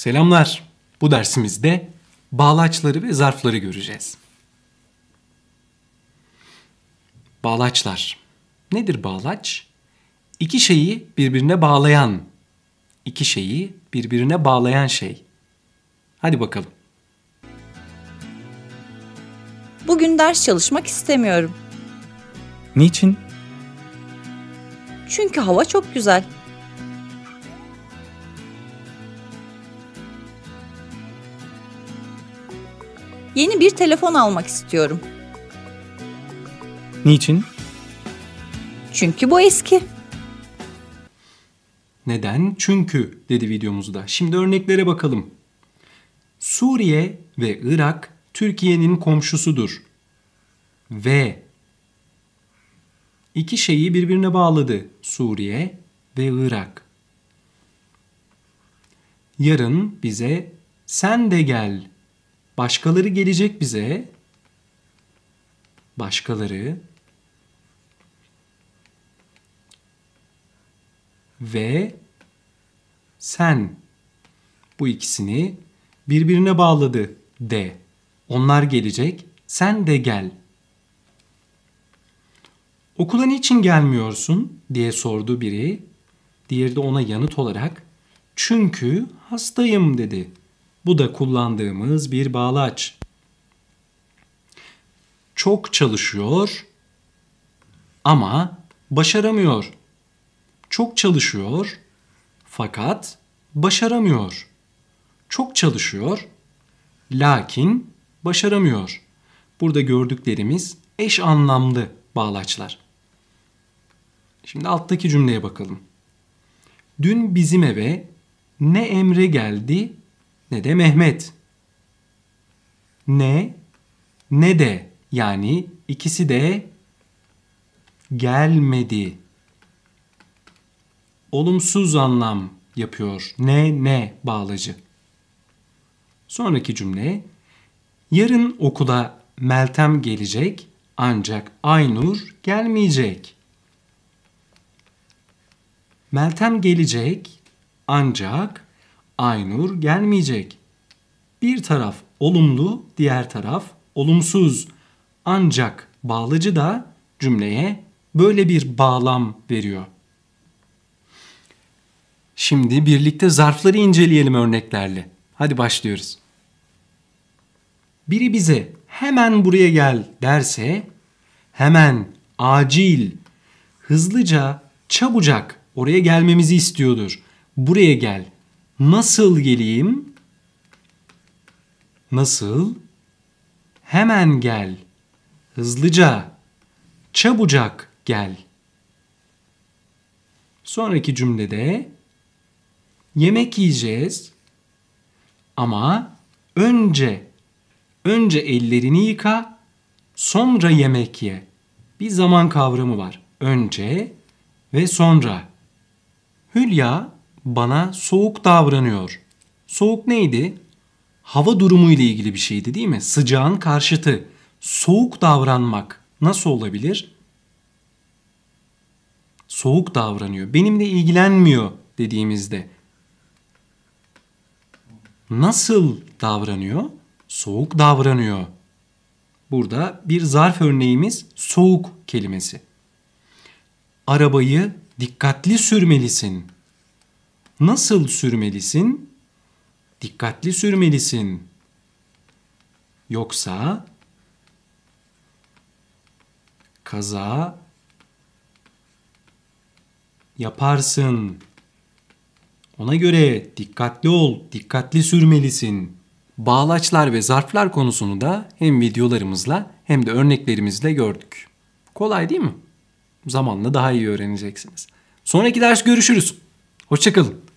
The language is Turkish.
Selamlar. Bu dersimizde bağlaçları ve zarfları göreceğiz. Bağlaçlar. Nedir bağlaç? İki şeyi birbirine bağlayan, iki şeyi birbirine bağlayan şey. Hadi bakalım. Bugün ders çalışmak istemiyorum. Niçin? Çünkü hava çok güzel. Yeni bir telefon almak istiyorum. Niçin? Çünkü bu eski. Neden? Çünkü dedi videomuzda. Şimdi örneklere bakalım. Suriye ve Irak Türkiye'nin komşusudur. Ve iki şeyi birbirine bağladı. Suriye ve Irak. Yarın bize sen de gel Başkaları gelecek bize. Başkaları. Ve sen. Bu ikisini birbirine bağladı de. Onlar gelecek, sen de gel. Okula niçin gelmiyorsun diye sordu biri. Diğeri de ona yanıt olarak çünkü hastayım dedi. Bu da kullandığımız bir bağlaç. Çok çalışıyor ama başaramıyor. Çok çalışıyor fakat başaramıyor. Çok çalışıyor lakin başaramıyor. Burada gördüklerimiz eş anlamlı bağlaçlar. Şimdi alttaki cümleye bakalım. Dün bizim eve ne Emre geldi ne de Mehmet. Ne ne de yani ikisi de gelmedi. Olumsuz anlam yapıyor. Ne ne bağlacı. Sonraki cümle yarın okula Meltem gelecek ancak Aynur gelmeyecek. Meltem gelecek ancak Aynur gelmeyecek. Bir taraf olumlu, diğer taraf olumsuz. Ancak bağlıcı da cümleye böyle bir bağlam veriyor. Şimdi birlikte zarfları inceleyelim örneklerle. Hadi başlıyoruz. Biri bize hemen buraya gel derse hemen, acil, hızlıca, çabucak oraya gelmemizi istiyordur. Buraya gel Nasıl geleyim? Nasıl? Hemen gel. Hızlıca. Çabucak gel. Sonraki cümlede yemek yiyeceğiz ama önce önce ellerini yıka, sonra yemek ye. Bir zaman kavramı var. Önce ve sonra. Hülya bana soğuk davranıyor. Soğuk neydi? Hava durumu ile ilgili bir şeydi değil mi? Sıcağın karşıtı. Soğuk davranmak nasıl olabilir? Soğuk davranıyor. Benimle ilgilenmiyor dediğimizde nasıl davranıyor? Soğuk davranıyor. Burada bir zarf örneğimiz soğuk kelimesi. Arabayı dikkatli sürmelisin Nasıl sürmelisin? Dikkatli sürmelisin. Yoksa kaza yaparsın. Ona göre dikkatli ol, dikkatli sürmelisin. Bağlaçlar ve zarflar konusunu da hem videolarımızla hem de örneklerimizle gördük. Kolay değil mi? Zamanla daha iyi öğreneceksiniz. Sonraki ders görüşürüz. Hoşçakalın.